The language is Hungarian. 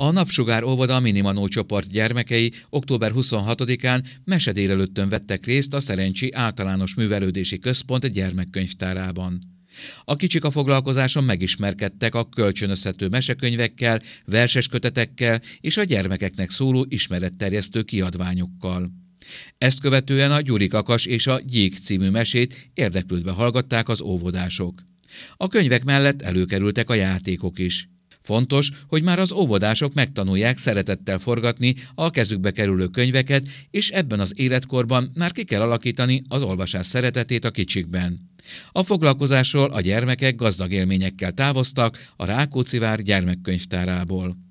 A Napsugár óvoda Minimanó csoport gyermekei október 26-án előttön vettek részt a Szerencsi Általános Művelődési Központ gyermekkönyvtárában. A kicsik a foglalkozáson megismerkedtek a kölcsönözhető mesekönyvekkel, verses kötetekkel és a gyermekeknek szóló ismeretterjesztő kiadványokkal. Ezt követően a Gyuri Kakas és a Gyík című mesét érdeklődve hallgatták az óvodások. A könyvek mellett előkerültek a játékok is. Fontos, hogy már az óvodások megtanulják szeretettel forgatni a kezükbe kerülő könyveket, és ebben az életkorban már ki kell alakítani az olvasás szeretetét a kicsikben. A foglalkozásról a gyermekek gazdag élményekkel távoztak a Rákóczi vár gyermekkönyvtárából.